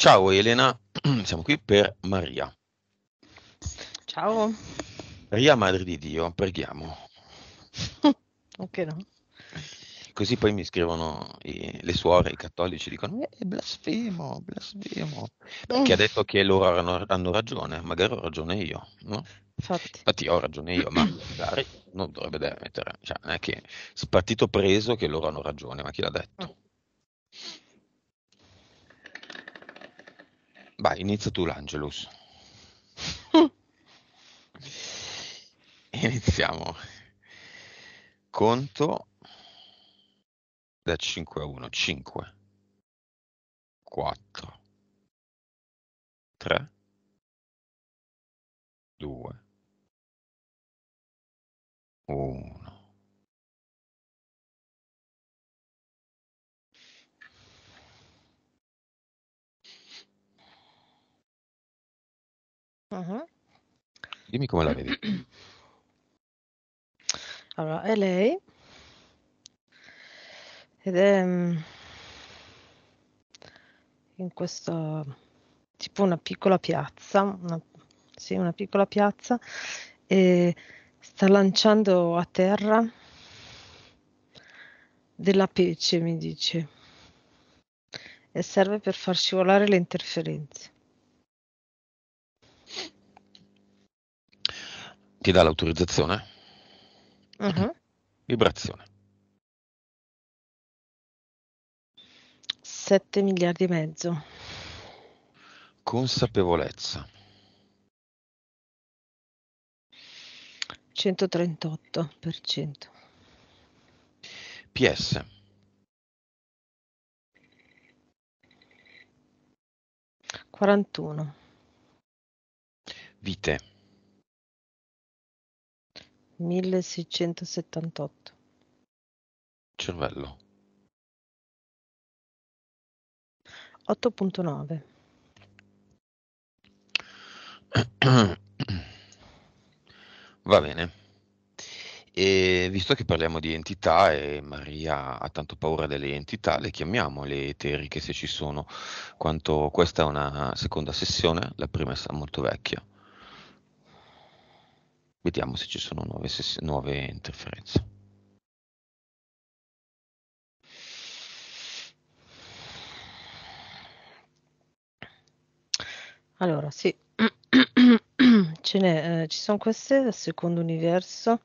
Ciao Elena, siamo qui per Maria. Ciao. Maria, Madre di Dio, preghiamo. ok, no. Così poi mi scrivono i, le suore, i cattolici, dicono, eh, blasfemo, blasfemo. Perché ha mm. detto che loro hanno, hanno, ragione, magari ho ragione io, no? Infatti. Infatti ho ragione io, ma magari non dovrebbe mettere, cioè non è che partito preso che loro hanno ragione, ma chi l'ha detto? Mm. Vai, inizia tu l'Angelus. Iniziamo. Conto da 5 a 1. 5, 4, 3, 2, 1. Mh-mh. Dimmi come la vedi. Allora, è lei ed è, mm, in questa tipo una piccola piazza, una sì, una piccola piazza e sta lanciando a terra della pece, mi dice. E serve per far scivolare le interferenze. ti dà l'autorizzazione? Uh-huh. Vibrazione. 7 miliardi e mezzo. Consapevolezza. 138%. PS. Quarantuno. Vite. 1678. Cervello. 8.9. Va bene. E visto che parliamo di entità e Maria ha tanto paura delle entità, le chiamiamo le eteriche se ci sono, quanto questa è una seconda sessione, la prima è molto vecchia. Vediamo se ci sono nuove, se, nuove interferenze. Allora, sì, eh, ci sono queste del secondo universo.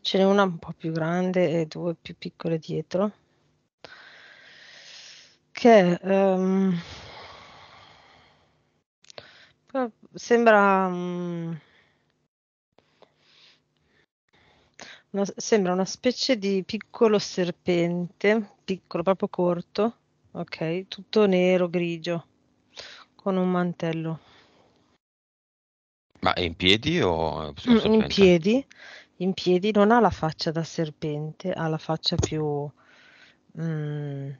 Ce n'è una un po' più grande e due più piccole dietro. Che um, sembra um, una, sembra una specie di piccolo serpente, piccolo proprio corto, ok, tutto nero, grigio, con un mantello. Ma in piedi o mm, in piedi? In piedi non ha la faccia da serpente, ha la faccia più um,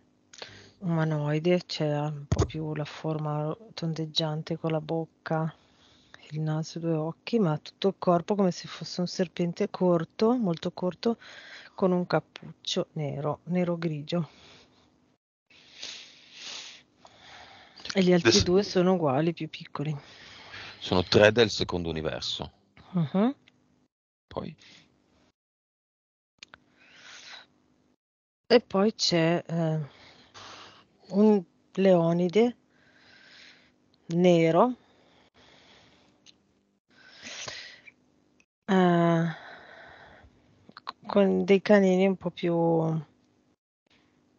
umanoide, cioè un po' più la forma tondeggiante con la bocca il naso e due occhi, ma tutto il corpo come se fosse un serpente corto, molto corto, con un cappuccio nero, nero grigio. E gli altri due sono uguali, più piccoli. Sono tre del secondo universo. Uh-huh. Poi. E poi c'è eh, un leonide nero Ehm, con dei canini un po' più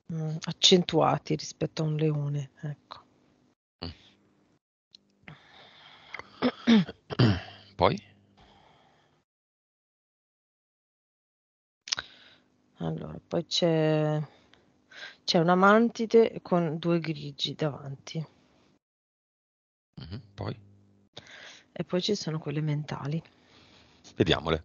mhmm, accentuati rispetto a un leone, ecco. Poi? Allora, poi c'è c'è una mantide con due grigi davanti. Mh-mh, poi? E poi ci sono quelle mentali. Vediamole.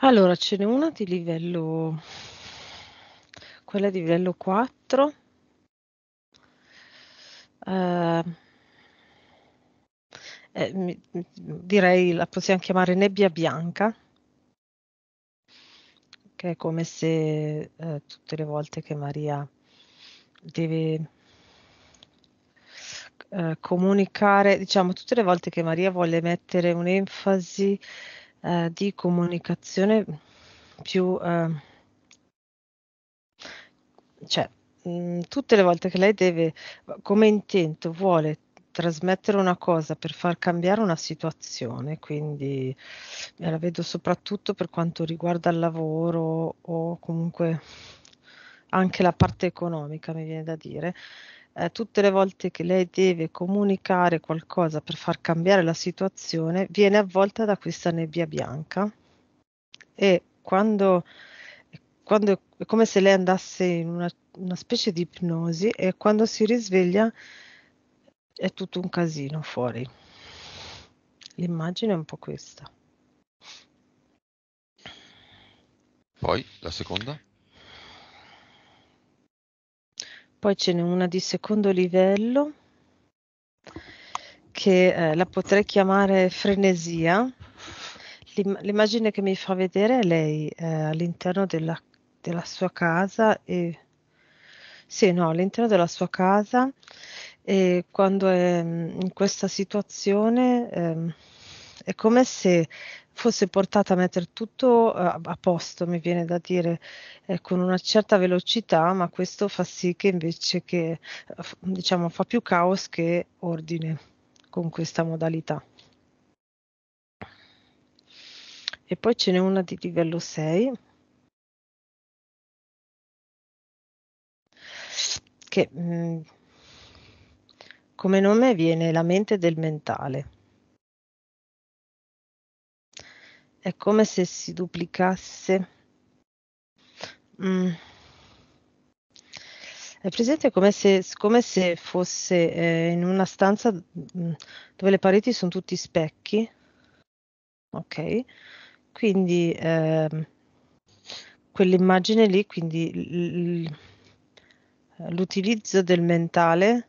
Allora, ce n'è una di livello, quella di livello 4. Eh, eh, mi, direi la possiamo chiamare nebbia bianca, che è come se eh, tutte le volte che Maria deve eh, comunicare, diciamo, tutte le volte che Maria vuole mettere un'enfasi eh, di comunicazione più... Eh, cioè, mh, mm, tutte le volte che lei deve, come intento, vuole trasmettere una cosa per far cambiare una situazione, quindi me eh, la vedo soprattutto per quanto riguarda il lavoro o comunque anche la parte economica, mi viene da dire. Eh, tutte le volte che lei deve comunicare qualcosa per far cambiare la situazione, viene avvolta da questa nebbia bianca e quando, quando è come se lei andasse in una, una specie di ipnosi e quando si risveglia è tutto un casino fuori. L'immagine è un po' questa. Poi la seconda? Poi ce n'è una di secondo livello che eh, la potrei chiamare frenesia. L'im- l'immagine che mi fa vedere è lei eh, all'interno della, della, sua casa e sì, no, all'interno della sua casa e quando è mm, in questa situazione eh, è come se fosse portata a mettere tutto eh, a, posto, mi viene da dire, eh, con una certa velocità, ma questo fa sì che invece che, eh, diciamo, fa più caos che ordine con questa modalità. E poi ce n'è una di livello 6. Che mh, mm, come nome viene la mente del mentale. È come se si duplicasse. Mm. È presente come se, come se fosse eh, in una stanza mm, dove le pareti sono tutti specchi. Ok, quindi eh, quell'immagine lì, quindi l'utilizzo del mentale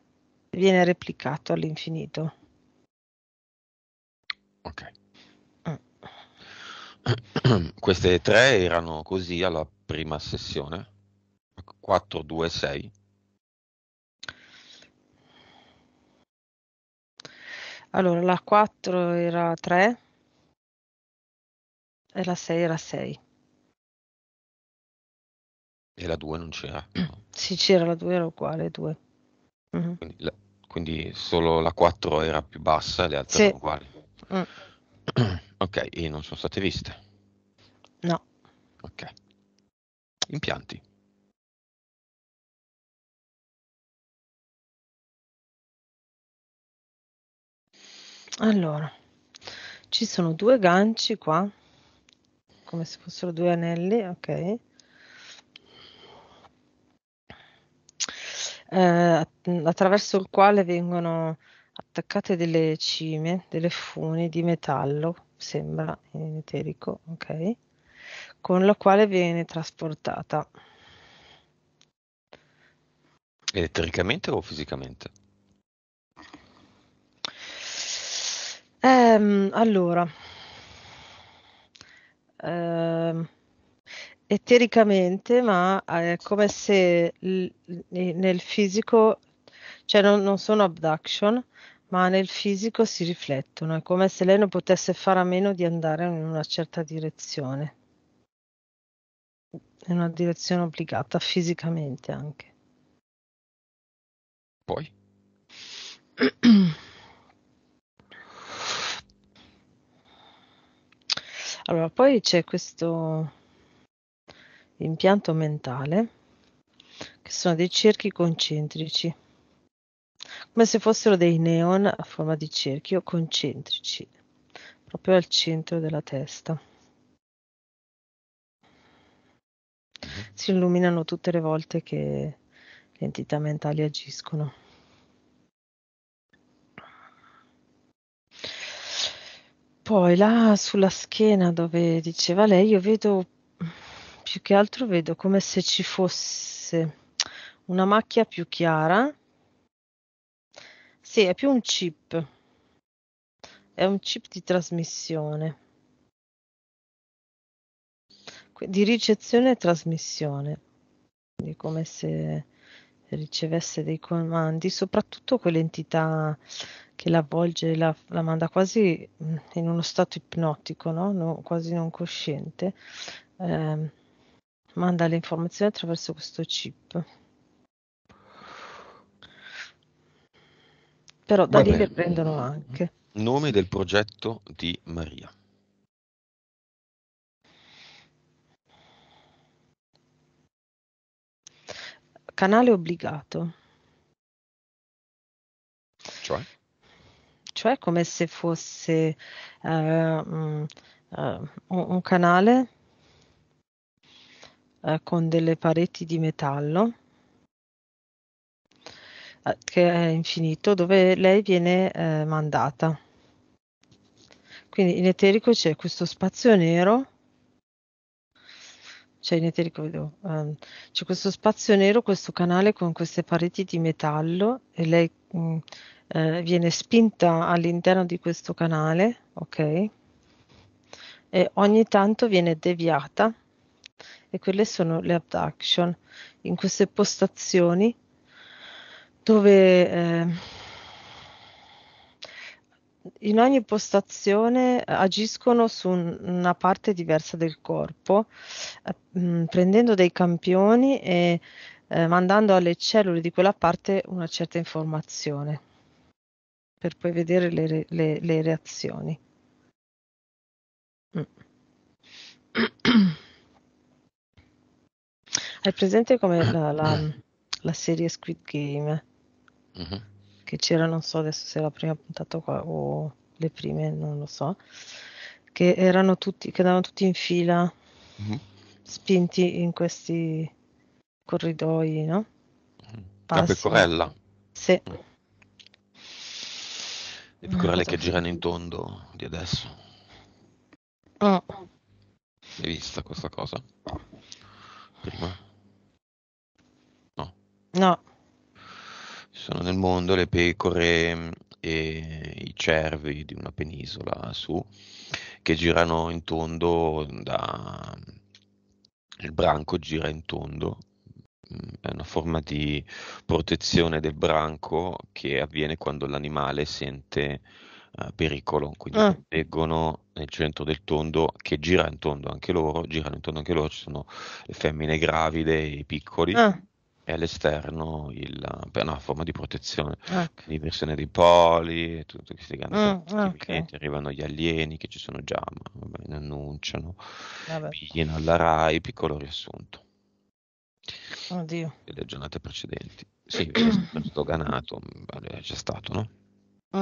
viene replicato all'infinito. Ok. queste tre erano così alla prima sessione, 4, 2, 6. Allora, la 4 era 3 e la 6 era 6. E la 2 non c'era? No? Sì, c'era la 2, era uguale 2. Mm-hmm. Quindi, la, quindi, solo la 4 era più bassa e le altre sì. erano uguali. Mm. Ok, e non sono state viste? No. Ok. Impianti. Allora, ci sono due ganci qua, come se fossero due anelli, ok. Eh, attraverso il quale vengono attaccate delle cime, delle funi di metallo, sembra in eterico, ok? Con la quale viene trasportata. Elettricamente o fisicamente? Ehm, allora, ehm, etericamente, ma è eh, come se l- nel fisico cioè non, non sono abduction, ma nel fisico si riflettono, è come se lei non potesse fare a meno di andare in una certa direzione, in una direzione obbligata fisicamente anche. Poi? Allora, poi c'è questo impianto mentale che sono dei cerchi concentrici come se fossero dei neon a forma di cerchio concentrici, proprio al centro della testa. Mm-hmm. Si illuminano tutte le volte che le entità mentali agiscono. Poi là sulla schiena dove diceva lei, io vedo più che altro vedo come se ci fosse una macchia più chiara sì, è più un chip. È un chip di trasmissione. Di ricezione e trasmissione. Quindi come se ricevesse dei comandi, soprattutto quell'entità che la avvolge, la, la manda quasi in uno stato ipnotico, no? No, quasi non cosciente. Ehm, manda le informazioni attraverso questo chip. però da lì le prendono anche. Nome del progetto di Maria. Canale obbligato. Cioè? Cioè come se fosse uh, uh, un, un, canale uh, con delle pareti di metallo che è infinito, dove lei viene eh, mandata. Quindi in eterico c'è questo spazio nero, cioè in eterico vedo, um, c'è questo spazio nero, questo canale con queste pareti di metallo e lei mh, mm, eh, viene spinta all'interno di questo canale, ok? E ogni tanto viene deviata e quelle sono le abduction. In queste postazioni dove eh, in ogni postazione agiscono su una parte diversa del corpo, eh, mm, prendendo dei campioni e eh, mandando alle cellule di quella parte una certa informazione per poi vedere le, le, le reazioni. Mm. Hai presente come la, la, la serie Squid Game? Mm-hmm. che c'era, non so adesso se la prima puntata qua, o le prime, non lo so, che erano tutti, che andavano tutti in fila, uh-huh. spinti in questi corridoi, no? Passi. La pecorella. Sì. Mm. Le pecorelle che girano in tondo di adesso. Oh. L'hai vista questa cosa? Prima? No. No, sono nel mondo le pecore mm, e i cervi di una penisola su che girano in tondo da... Mm, il branco gira in tondo mm, è una forma di protezione del branco che avviene quando l'animale sente uh, pericolo, quindi ah. proteggono nel centro del tondo che gira in tondo anche loro, girano in tondo anche loro, ci sono le femmine gravide, i piccoli. Ah e all'esterno il, beh, una forma di protezione, okay. l'inversione dei poli, mm, tutti questi grandi mm, okay. arrivano gli alieni che ci sono già, ma vabbè, ne annunciano, pigliano alla RAI, piccolo riassunto. Oddio. Delle giornate precedenti. Sì, è sdoganato, è già stato, no? Mm.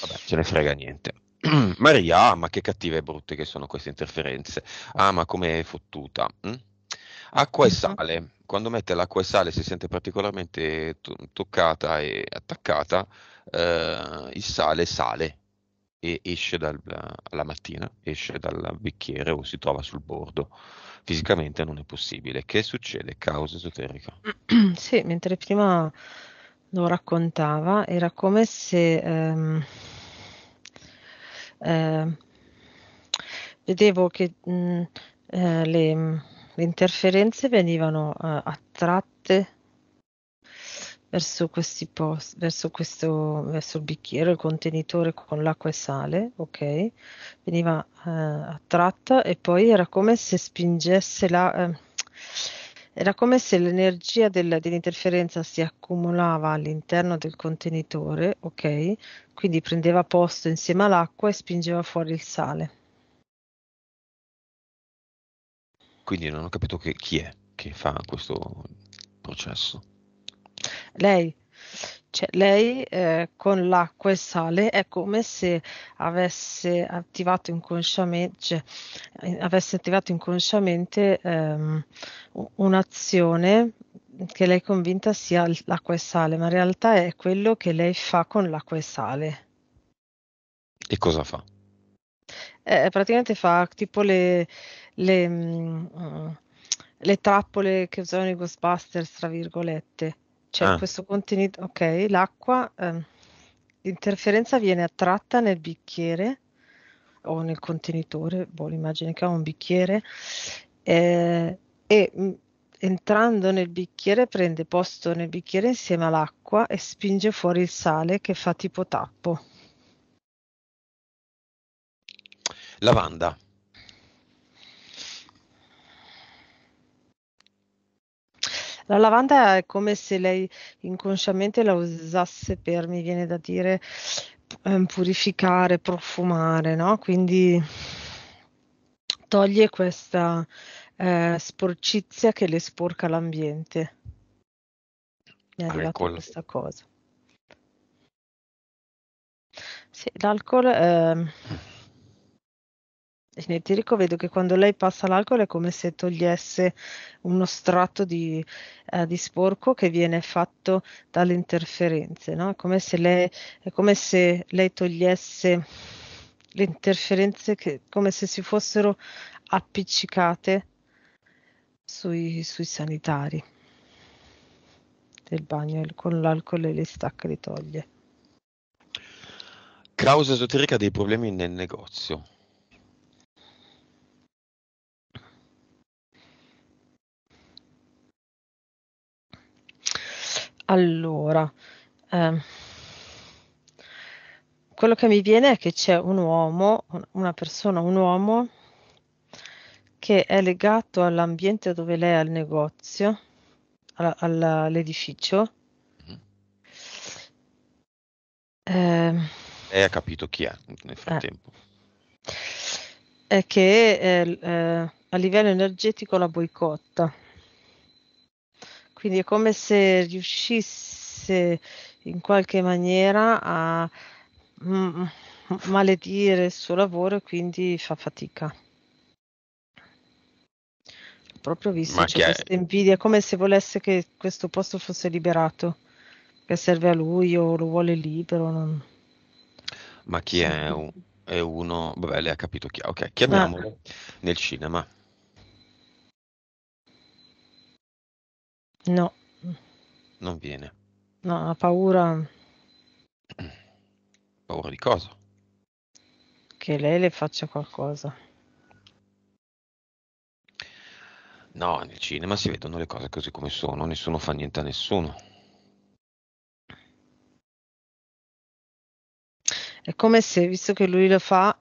Vabbè, ce ne frega niente. Maria, ah, ma che cattive e brutte che sono queste interferenze. Ah, ma com'è fottuta. Hm? Acqua e sale. Quando mette l'acqua e sale si sente particolarmente to- toccata e attaccata, eh, il sale sale e esce dal, alla mattina, esce dal bicchiere o si trova sul bordo. Fisicamente non è possibile. Che succede? Causa esoterica. sì, mentre prima lo raccontava, era come se... Ehm, eh, vedevo che mh, mm, eh, le le interferenze venivano uh, attratte verso questi posti, verso questo, verso il bicchiere, il contenitore con l'acqua e sale, ok? Veniva uh, attratta e poi era come se spingesse la... Uh, era come se l'energia del, dell'interferenza si accumulava all'interno del contenitore, ok? Quindi prendeva posto insieme all'acqua e spingeva fuori il sale. Quindi non ho capito che, chi è che fa questo processo. Lei, cioè, lei eh, con l'acqua e sale è come se avesse attivato inconsciamente, cioè, avesse attivato inconsciamente ehm, un'azione che lei è convinta sia l'acqua e sale, ma in realtà è quello che lei fa con l'acqua e sale. E cosa fa? Eh, praticamente fa tipo le, le, mh, mm, mm, le trappole che usavano i Ghostbusters, tra virgolette. C'è cioè, ah. questo contenuto, ok, l'acqua, eh, l'interferenza viene attratta nel bicchiere o nel contenitore, boh, l'immagine che ha un bicchiere, eh, e mh, mm, entrando nel bicchiere prende posto nel bicchiere insieme all'acqua e spinge fuori il sale che fa tipo tappo. Lavanda. La lavanda è come se lei inconsciamente la usasse per, mi viene da dire, ehm, purificare, profumare, no? Quindi toglie questa eh, sporcizia che le sporca l'ambiente. Mi è arrivata Alcol. questa cosa. Sì, l'alcol... Eh, in etirico vedo che quando lei passa l'alcol è come se togliesse uno strato di, eh, di sporco che viene fatto dalle interferenze, no? È come se lei, come se lei togliesse le interferenze che, come se si fossero appiccicate sui, sui sanitari del bagno, con l'alcol e le stacche li toglie. Causa esoterica dei problemi nel negozio. Allora, ehm, quello che mi viene è che c'è un uomo, una persona, un uomo che è legato all'ambiente dove lei è al negozio, alla- all'edificio. Mhm. Ehm, Lei ha capito chi è nel eh, frattempo. è che eh, eh, a livello energetico la boicotta quindi è come se riuscisse in qualche maniera a mm, maledire il suo lavoro e quindi fa fatica. proprio visto, Ma c'è questa invidia, come se volesse che questo posto fosse liberato, che serve a lui o lo vuole libero. Non... Ma chi è, è uno? Vabbè, lei ha capito chi è. Ok, chiamiamolo ah. nel cinema. No. Non viene. No, ha paura. Paura di cosa? Che lei le faccia qualcosa. No, nel cinema si vedono le cose così come sono, nessuno fa niente a nessuno. È come se, visto che lui lo fa,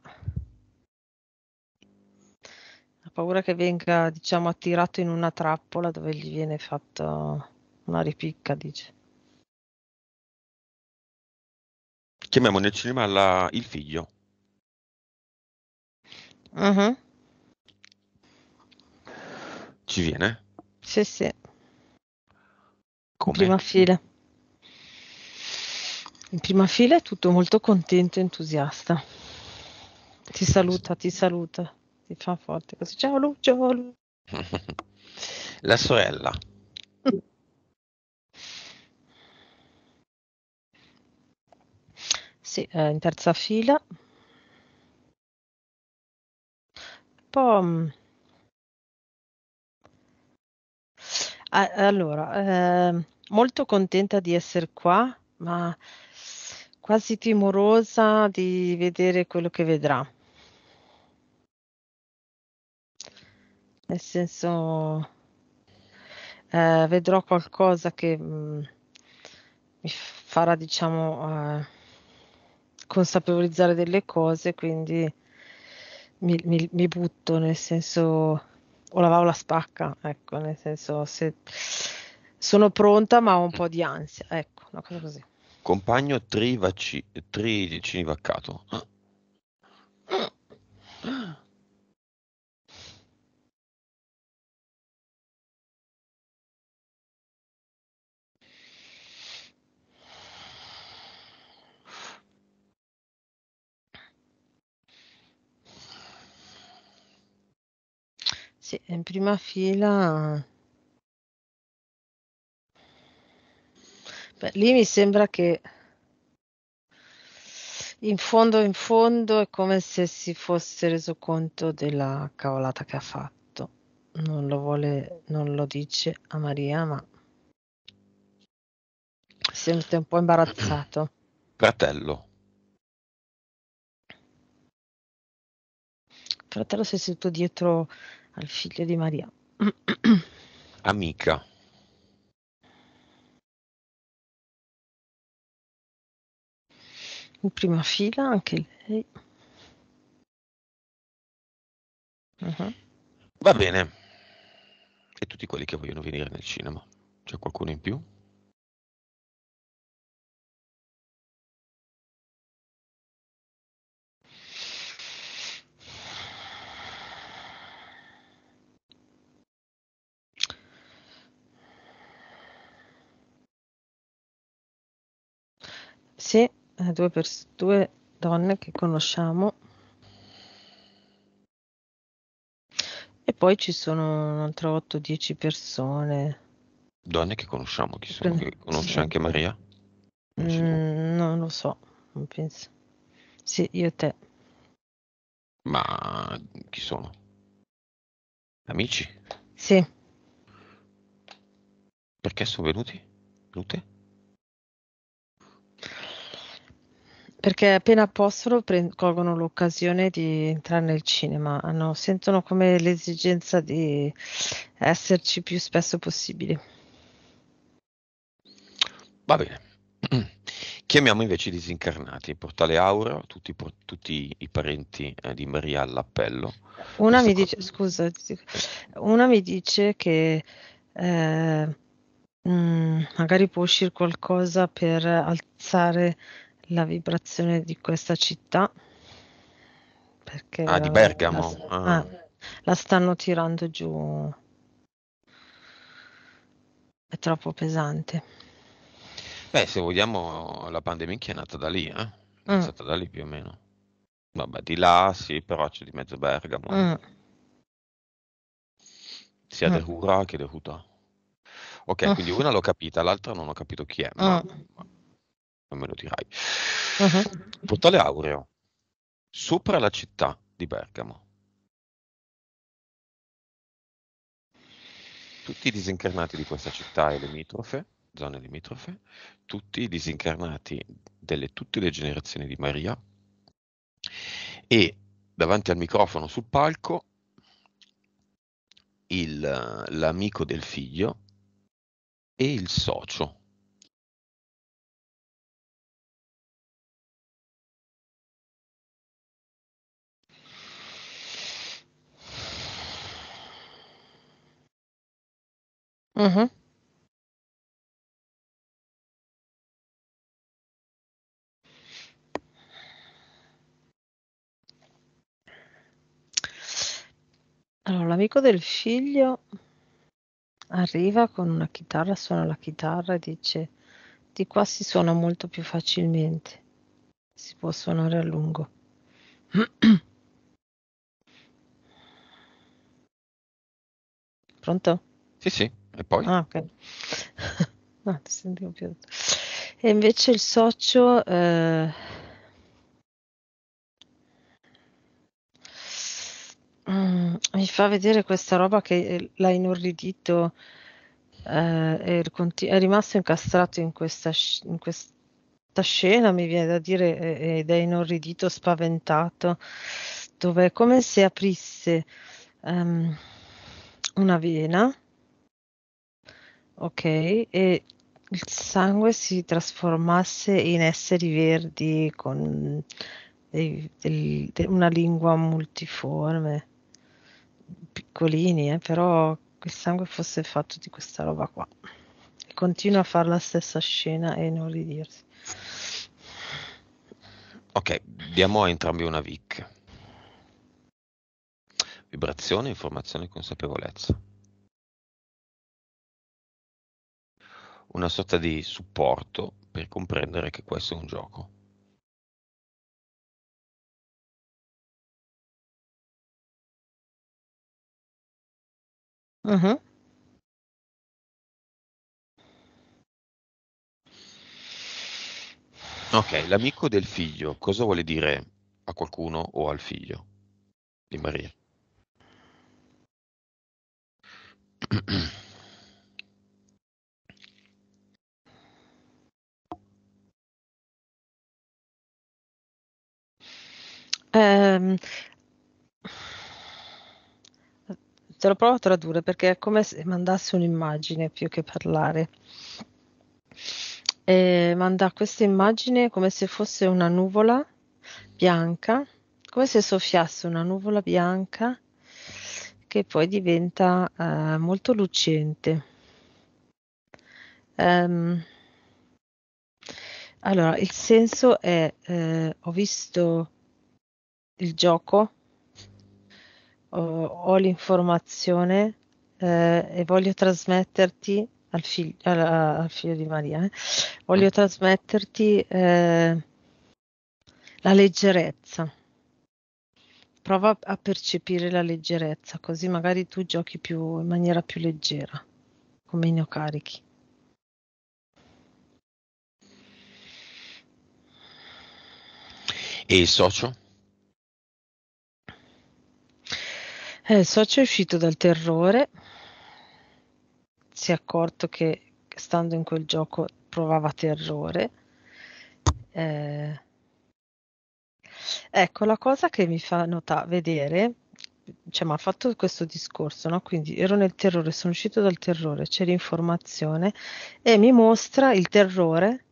paura che venga, diciamo, attirato in una trappola dove gli viene fatta una ripicca, dice. Chiamiamo nel cinema la... il figlio. Uh-huh. Ci viene? Sì, sì. Come? prima fila. In prima fila è tutto molto contento e entusiasta. Ti saluta, ti saluta ti fa forte così, ciao Lucio. Lu. La sorella. Sì, eh, in terza fila. Poi... Mm. allora, eh, molto contenta di essere qua, ma quasi timorosa di vedere quello che vedrà. Nel senso, ehm, vedrò qualcosa che, mhmm, mi farà diciamo, ehm, consapevolizzare delle cose, quindi mi mi mi butto, nel senso o la va o la spacca, ecco, nel senso se sono pronta, ma ho un po' di ansia, ecco, una cosa così. Compagno trivaci tricivaccato. Sì, in prima fila Beh, lì mi sembra che in fondo, in fondo è come se si fosse reso conto della cavolata che ha fatto. Non lo vuole, non lo dice a Maria, ma si sente un po' imbarazzato. Fratello. Fratello sei seduto dietro al figlio di Maria. Amica. In prima fila anche lei. Uh-huh. Va bene. E tutti quelli che vogliono venire nel cinema. C'è qualcuno in più? Sì, eh, due, pers- due donne che conosciamo. E poi ci sono un'altra 8-10 persone. Donne che conosciamo, chi sono? Che conosce sì. anche Maria? Mm, non lo so, non penso. Sì, io e te. Ma chi sono? Amici? Sì. Perché sono venuti? Venute? perché appena possono pre- colgono l'occasione di entrare nel cinema, hanno, sentono come l'esigenza di esserci più spesso possibile. Va bene. Chiamiamo invece i disincarnati, il portale Aura, tutti, tutti i parenti eh, di Maria all'appello. Una Questo mi dice, scusa, una mi dice che eh, mh, mm, magari può uscire qualcosa per alzare la vibrazione di questa città. Perché ah, di Bergamo. La, ah. Ah, la stanno tirando giù. È troppo pesante. Beh, se vogliamo, la pandemia è nata da lì, eh? È mm. stata da lì più o meno. Vabbè, di là sì, però c'è di mezzo Bergamo. Mm. Sia mm. Derura che Deruta. Ok, mm. quindi una l'ho capita, l'altra non ho capito chi è, ma, mm. ma non me lo dirai. Mhm. Uh-huh. Portale Aureo, sopra la città di Bergamo. Tutti i disincarnati di questa città e limitrofe, zone limitrofe, tutti i disincarnati delle tutte le generazioni di Maria e davanti al microfono sul palco il, l'amico del figlio e il socio Mh-mh. Allora, l'amico del figlio arriva con una chitarra, suona la chitarra e dice: "Di qua si suona molto più facilmente, si può suonare a lungo". Pronto? Sì, sì. E poi? Ah, ok. no, ti sentivo più. E invece il socio... Eh... Mm, mi fa vedere questa roba che eh, l'ha inorridito, eh, è, continu- è, rimasto incastrato in questa, sc- in questa, scena, mi viene da dire, ed è inorridito, spaventato, dove è come se aprisse um, una vena Ok, e il sangue si trasformasse in esseri verdi con dei- del- de- una lingua multiforme, piccolini, eh, però il sangue fosse fatto di questa roba qua. E continua a fare la stessa scena e non ridirsi. Ok, diamo a entrambi una VIC. Vibrazione, informazione, consapevolezza. una sorta di supporto per comprendere che questo è un gioco. Mh-mh. Uh-huh. Okay, l'amico del figlio cosa vuole dire a qualcuno o al figlio di Maria? Ehm te lo provo a tradurre perché è come se mandasse un'immagine più che parlare. E eh, manda questa immagine come se fosse una nuvola bianca, come se soffiasse una nuvola bianca che poi diventa eh, molto lucente. Um, allora, il senso è, eh, ho visto il gioco o, o l'informazione eh, e voglio trasmetterti al, figlio, al, al figlio di Maria, eh, voglio mm. trasmetterti eh, la leggerezza. Prova a percepire la leggerezza, così magari tu giochi più, in maniera più leggera, con meno carichi. E il socio? Eh, il socio è uscito dal terrore, si è accorto che stando in quel gioco provava terrore. Eh, ecco, la cosa che mi fa notare, vedere, cioè mi ha fatto questo discorso, no? quindi ero nel terrore, sono uscito dal terrore, c'è l'informazione e mi mostra il terrore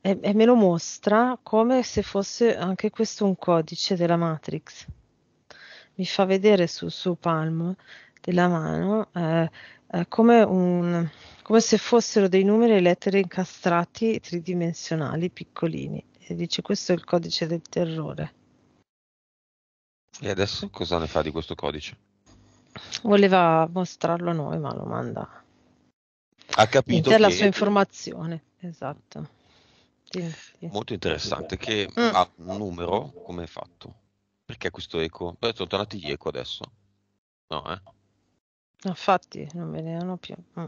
e, e me lo mostra come se fosse anche questo un codice della Matrix mi fa vedere sul suo palmo della mano eh, eh, come, un, come se fossero dei numeri e lettere incastrati tridimensionali piccolini e dice questo è il codice del terrore. E adesso cosa ne fa di questo codice? Voleva mostrarlo a noi, ma lo manda. Ha capito. Per la sua informazione, esatto. Sì, sì. Molto interessante che mm. ha un numero come è fatto. Perché questo eco? Beh, sono tornati gli eco adesso. No, eh? Infatti, non venivano più. Mm.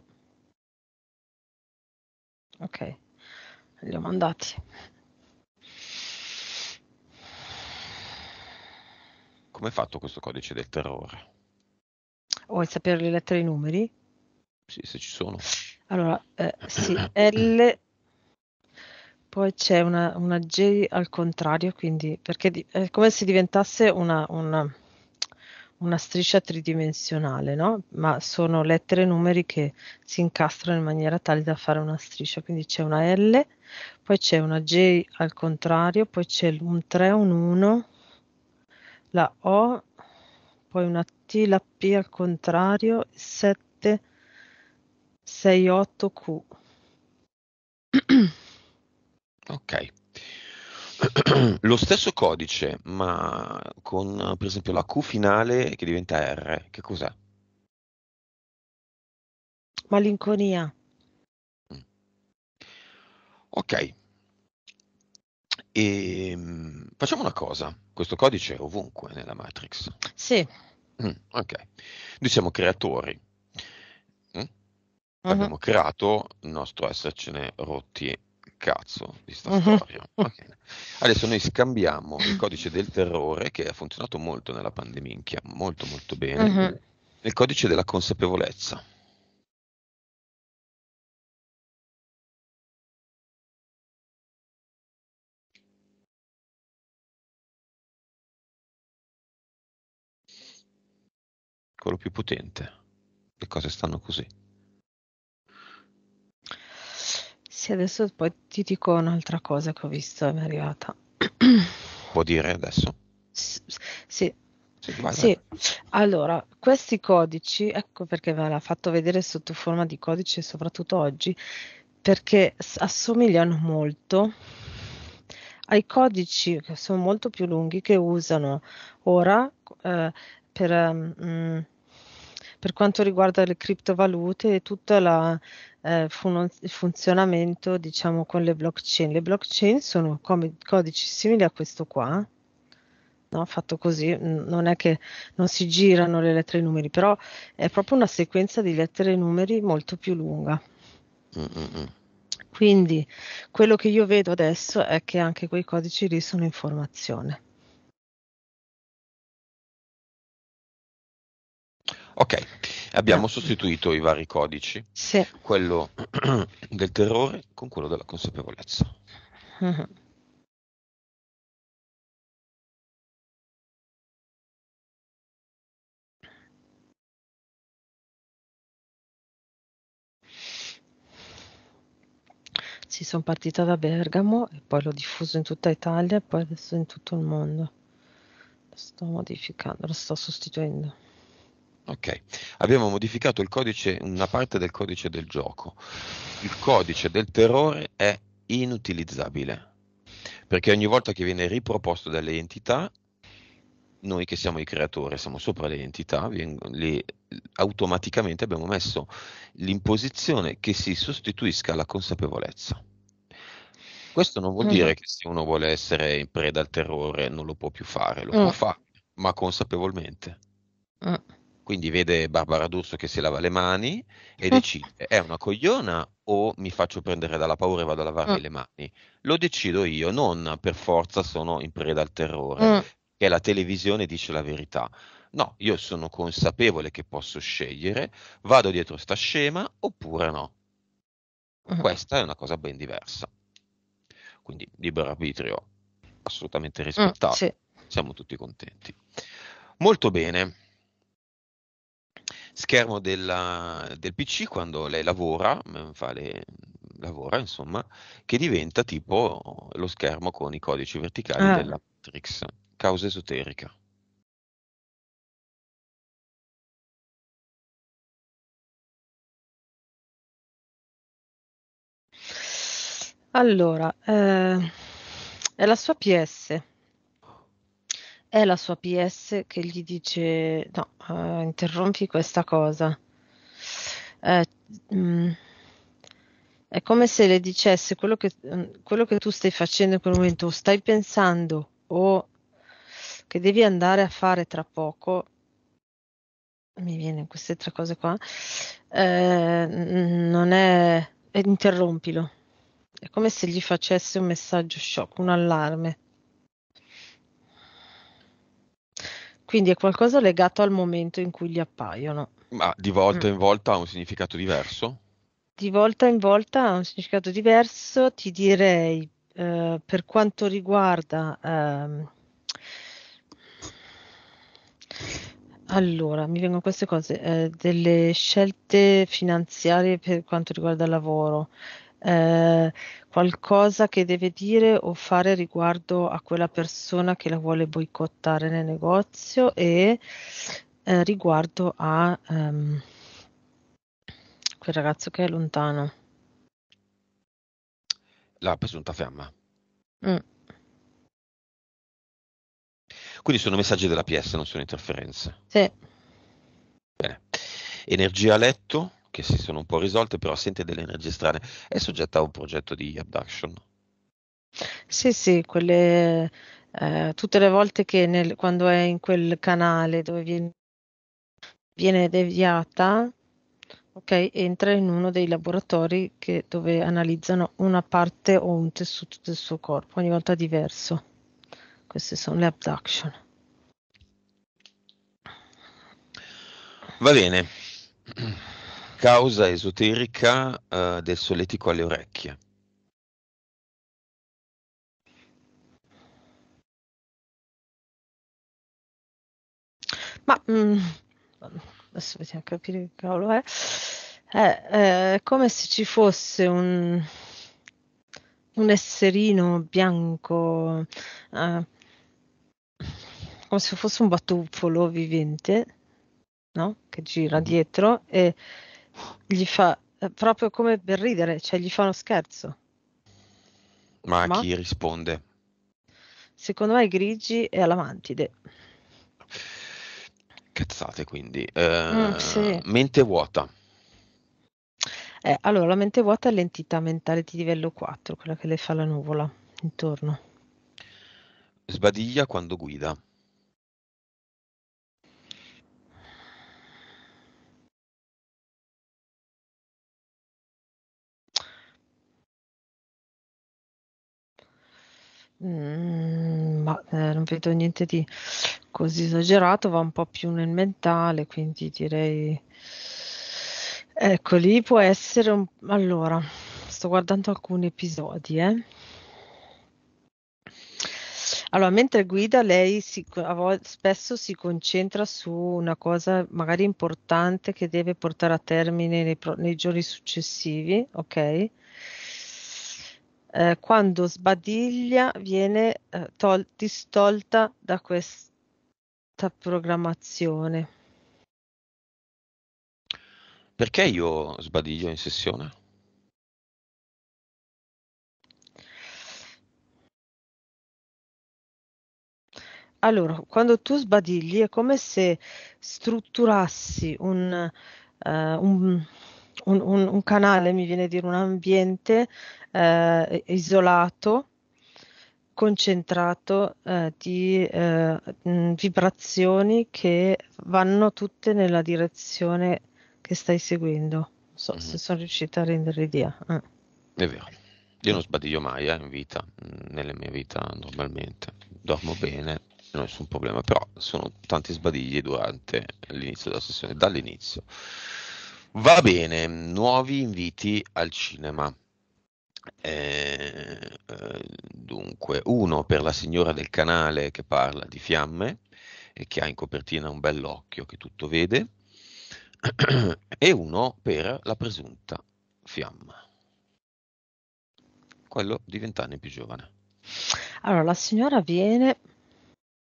Ok, li ho mandati. Come è fatto questo codice del terrore? Vuoi sapere le lettere e i numeri? Sì, se ci sono. Allora, eh, sì, L poi c'è una, una J al contrario, quindi perché di, è come se diventasse una, una, una striscia tridimensionale, no? Ma sono lettere e numeri che si incastrano in maniera tale da fare una striscia, quindi c'è una L, poi c'è una J al contrario, poi c'è un 3, un 1, la O, poi una T, la P al contrario, 7, 6, 8, Q. Ok. Lo stesso codice, ma con per esempio la Q finale che diventa R, che cos'è? Malinconia. Mm. Ok. E, ehm, facciamo una cosa, questo codice è ovunque nella matrix. Sì. Mm, ok. Noi siamo creatori. Mm? Uh-huh. Abbiamo creato il nostro essercene rotti cazzo di sta mhm. storia. Okay. Adesso noi scambiamo il codice del terrore che ha funzionato molto nella pandemia, molto molto bene, uh-huh. nel codice della consapevolezza. Quello più potente. Le cose stanno così. Sì, adesso poi ti dico un'altra cosa che ho visto mi è arrivata. Può dire adesso? S- sì. Sì, allora questi codici, ecco perché ve l'ha fatto vedere sotto forma di codice, soprattutto oggi, perché assomigliano molto ai codici che sono molto più lunghi che usano ora eh, per. Um, per quanto riguarda le criptovalute e tutto eh, il eh, fun- funzionamento diciamo con le blockchain. Le blockchain sono come codici simili a questo qua, no? fatto così, non è che non si girano le lettere e i numeri, però è proprio una sequenza di lettere e numeri molto più lunga. Mm-mm. Quindi quello che io vedo adesso è che anche quei codici lì sono informazione. Ok, abbiamo ah. sostituito i vari codici, sì. quello del terrore con quello della consapevolezza. Uh-huh. Sì, sono partita da Bergamo e poi l'ho diffuso in tutta Italia e poi adesso in tutto il mondo. Lo sto modificando, lo sto sostituendo. Ok, abbiamo modificato codice, una parte del codice del gioco. Il codice del terrore è inutilizzabile perché ogni volta che viene riproposto dalle entità, noi che siamo i creatori, siamo sopra le entità, le, automaticamente abbiamo messo l'imposizione che si sostituisca alla consapevolezza. Questo non vuol mm. dire che se uno vuole essere in preda al terrore non lo può più fare, lo mm. può fare, ma consapevolmente. Mm. Quindi vede Barbara D'Urso che si lava le mani e eh. decide, è una cogliona o mi faccio prendere dalla paura e vado a lavarmi mm. le mani? Lo decido io, non per forza sono in preda al terrore, mm. che la televisione dice la verità. No, io sono consapevole che posso scegliere, vado dietro sta scema oppure no. Mm. Questa è una cosa ben diversa. Quindi libero arbitrio assolutamente mm, rispettato. Sì. Siamo tutti contenti. Molto bene schermo della, del PC quando lei lavora, mm, fa le, lavora insomma, che diventa tipo lo schermo con i codici verticali ah. della Matrix, causa esoterica. Allora, eh, è la sua PS, è la sua PS che gli dice: No, uh, interrompi questa cosa. Eh, mh, mm, è come se le dicesse quello che, mm, quello che, tu stai facendo in quel momento, o stai pensando, o che devi andare a fare tra poco. Mi viene queste tre cose qua. Eh, mm, non è. Interrompilo. È come se gli facesse un messaggio shock, un allarme. Quindi è qualcosa legato al momento in cui gli appaiono. Ma di volta mm. in volta ha un significato diverso? Di volta in volta ha un significato diverso, ti direi eh, per quanto riguarda... Ehm, allora, mi vengono queste cose, eh, delle scelte finanziarie per quanto riguarda il lavoro, eh, qualcosa che deve dire o fare riguardo a quella persona che la vuole boicottare nel negozio e eh, riguardo a um, quel ragazzo che è lontano. La presunta fiamma. Mm. Quindi sono messaggi della PS, non sono interferenze. Sì. Bene. Energia a letto? che si sono un po' risolte, però sente delle energie strane. È soggetta a un progetto di abduction? Sì, sì, quelle, eh, tutte le volte che nel, quando è in quel canale dove viene, viene deviata, okay, entra in uno dei laboratori che, dove analizzano una parte o un tessuto del suo corpo, ogni volta diverso. Queste sono le abduction. Va bene causa esoterica eh, del soletico alle orecchie. Ma mh, mm, adesso vediamo capire che cavolo è. È, eh, è eh, come se ci fosse un, un esserino bianco, eh, come se fosse un batuffolo vivente, no? che gira dietro e gli fa eh, proprio come per ridere, cioè gli fa uno scherzo. Ma, Ma chi risponde? Secondo me Grigi è all'amantide. Cazzate quindi. Eh, mm, sì. Mente vuota. Eh, allora, la mente vuota è l'entità mentale di livello 4, quella che le fa la nuvola intorno. Sbadiglia quando guida. Mm, ma eh, non vedo niente di così esagerato, va un po' più nel mentale, quindi direi... Ecco, lì può essere un... Allora, sto guardando alcuni episodi, eh. Allora, mentre guida, lei si, vol- spesso si concentra su una cosa magari importante che deve portare a termine nei, pro- nei giorni successivi, ok? eh, quando sbadiglia viene eh, tol- distolta da questa programmazione. Perché io sbadiglio in sessione? Allora, quando tu sbadigli è come se strutturassi un, uh, un un, un, un canale, mi viene a dire un ambiente eh, isolato, concentrato eh, di eh, vibrazioni che vanno tutte nella direzione che stai seguendo. Non so mm-hmm. se sono riuscita a rendere idea. Eh. È vero. Io non sbadiglio mai eh, in vita, nella mia vita normalmente. Dormo bene, non ho nessun problema, però sono tanti sbadigli durante l'inizio della sessione, dall'inizio. Va bene, nuovi inviti al cinema. Eh, eh, dunque, uno per la signora del canale che parla di fiamme e che ha in copertina un bell'occhio che tutto vede, e uno per la presunta fiamma, quello di vent'anni più giovane. Allora, la signora viene,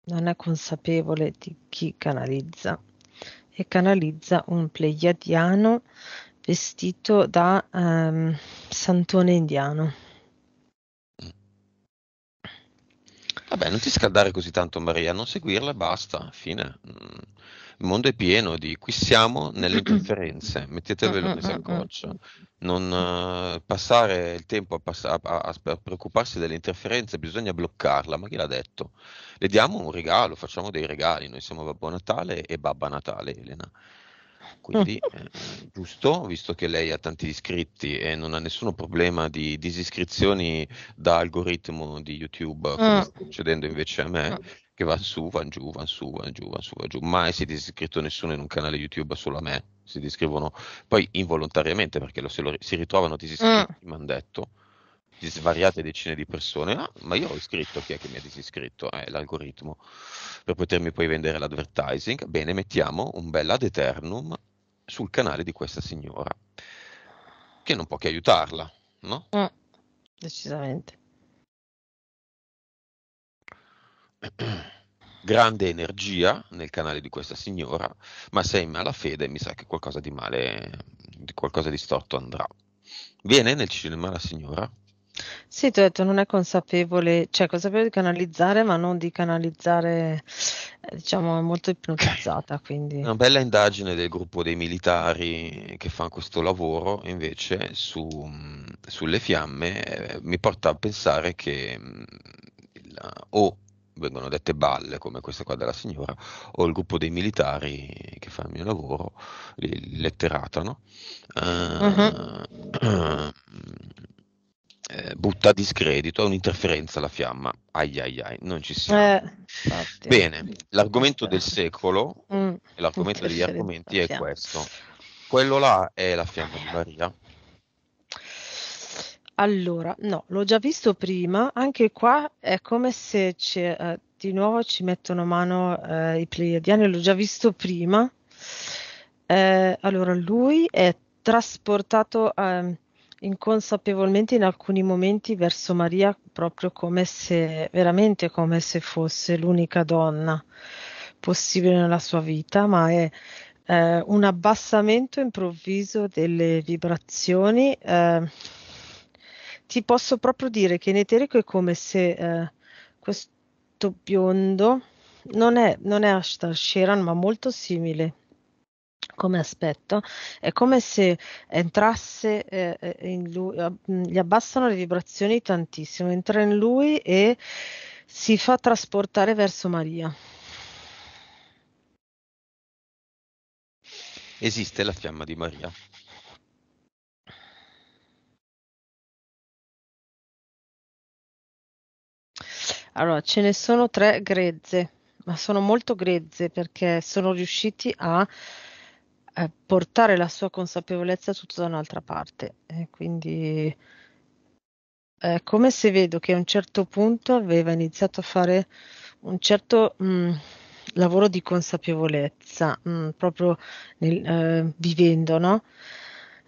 non è consapevole di chi canalizza e canalizza un pleiadiano vestito da um, santone indiano. Vabbè, non ti scaldare così tanto Maria, non seguirla e basta, fine. Mm il mondo è pieno di qui siamo nelle interferenze, mettetevelo in saccoccia. Non uh, passare il tempo a, pass- a, a, a, preoccuparsi delle interferenze, bisogna bloccarla, ma chi l'ha detto? Le diamo un regalo, facciamo dei regali, noi siamo Babbo Natale e Babba Natale, Elena. Quindi mm. eh, giusto, visto che lei ha tanti iscritti e non ha nessun problema di disiscrizioni da algoritmo di YouTube, come mm. sta succedendo invece a me mm che va su, va giù, va su, va giù, va su, van giù. Mai si è iscritto nessuno in un canale YouTube, solo a me. Si iscrivono poi involontariamente perché lo, se lo, si ritrovano mm. disiscritti, mm. mi hanno detto di svariate decine di persone. Ah, ma io ho iscritto chi è che mi ha disiscritto? È eh, l'algoritmo per potermi poi vendere l'advertising. Bene, mettiamo un bel ad eternum sul canale di questa signora che non può che aiutarla, no? Mm. Decisamente. grande energia nel canale di questa signora, ma se è in malafede mi sa che qualcosa di male, qualcosa di storto andrà. Viene nel cinema la signora? Sì, ti ho detto, non è consapevole, cioè è consapevole di canalizzare, ma non di canalizzare, eh, diciamo, è molto ipnotizzata. Quindi. Una bella indagine del gruppo dei militari che fa questo lavoro, invece, su, sulle fiamme, eh, mi porta a pensare che mm, o oh, vengono dette balle come questa qua della signora, o il gruppo dei militari che fa il mio lavoro, li letteratano, uh, uh-huh. eh, butta discredito, è un'interferenza la fiamma, ai ai ai, non ci siamo. Eh, Bene, l'argomento del secolo, mm, l'argomento degli argomenti è questo. Quello là è la fiamma di Maria allora, no, l'ho già visto prima, anche qua è come se ci- eh, di nuovo ci mettono mano eh, i Pleiadiani, l'ho già visto prima. Eh, allora, lui è trasportato eh, inconsapevolmente in alcuni momenti verso Maria, proprio come se, veramente come se fosse l'unica donna possibile nella sua vita, ma è eh, un abbassamento improvviso delle vibrazioni ehm, ti posso proprio dire che in eterico è come se eh, questo biondo non è, non è Ashtar Sheran, ma molto simile come aspetto, è come se entrasse eh, eh in lui, gli abbassano le vibrazioni tantissimo, entra in lui e si fa trasportare verso Maria. Esiste la fiamma di Maria? Allora, ce ne sono tre grezze, ma sono molto grezze perché sono riusciti a eh, portare la sua consapevolezza tutta da un'altra parte. E quindi è eh, come se vedo che a un certo punto aveva iniziato a fare un certo mh, mm, lavoro di consapevolezza, mh, mm, proprio nel, eh, vivendo, no?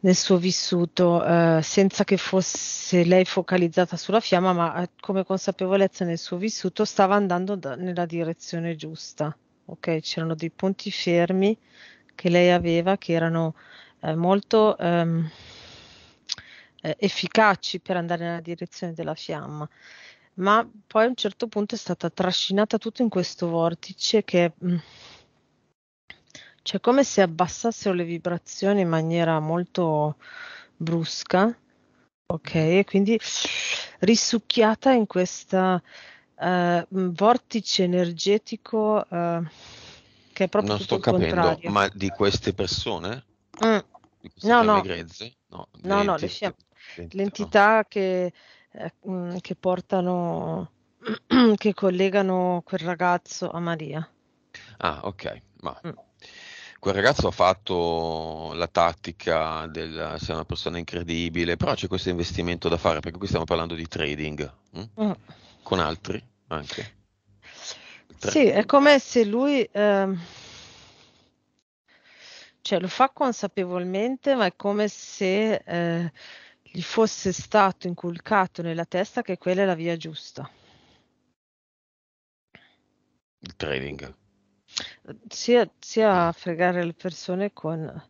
nel suo vissuto eh, senza che fosse lei focalizzata sulla fiamma, ma eh, come consapevolezza nel suo vissuto stava andando da, nella direzione giusta. Ok, c'erano dei punti fermi che lei aveva che erano eh, molto ehm, eh, efficaci per andare nella direzione della fiamma. Ma poi a un certo punto è stata trascinata tutto in questo vortice che mh, mm, cioè come se abbassassero le vibrazioni in maniera molto brusca, ok? E quindi risucchiata in questo uh, eh, mm, vortice energetico uh, che è proprio Non sto capendo, contrario. ma di queste persone? Mm. Di no, no. Grezze? No, no, le no, le fiamme. L'entità, che, eh, mm, che portano, che collegano quel ragazzo a Maria. Ah, ok, ma... Mm quel ragazzo ha fatto la tattica del sei una persona incredibile, però c'è questo investimento da fare perché qui stiamo parlando di trading mh? Mm? Mm. con altri anche. Tra... Sì, è come se lui eh, cioè, lo fa consapevolmente, ma è come se eh, gli fosse stato inculcato nella testa che quella è la via giusta. Il trading sia, sia fregare le persone con,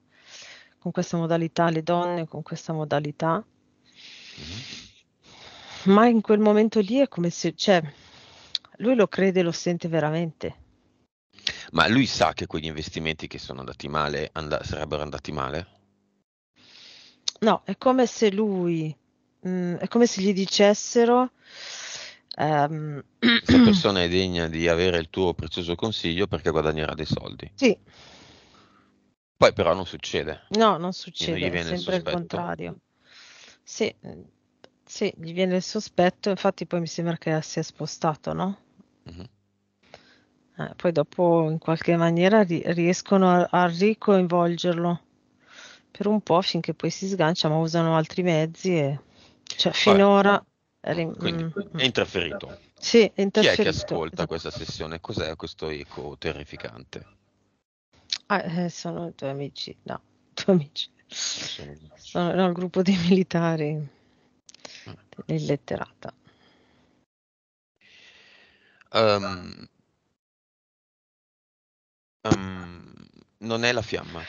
con, questa modalità, le donne con questa modalità, mm-hmm. ma in quel momento lì è come se, cioè, lui lo crede, lo sente veramente. Ma lui sa che quegli investimenti che sono andati male and- sarebbero andati male? No, è come se lui, mh, mm, è come se gli dicessero Um, ehm, Questa persona è degna di avere il tuo prezioso consiglio perché guadagnerà dei soldi. Sì. Poi però non succede. No, non succede, non è sempre il, il contrario. Sì, mm, sì, gli viene il sospetto, infatti poi mi sembra che sia spostato, no? Mm-hmm. Eh, poi dopo in qualche maniera ri- riescono a, a ricoinvolgerlo per un po' finché poi si sgancia, ma usano altri mezzi e cioè, finora... Ah, quindi mm, è mm. interferito. Sì, è interferito. Chi è che ascolta esatto. questa sessione? Cos'è questo eco terrificante? Ah, eh, sono i tuoi amici, no, i tuoi amici. Sono, no, il gruppo dei militari ah. illetterata. Um, ehm, um, ehm, non è la fiamma.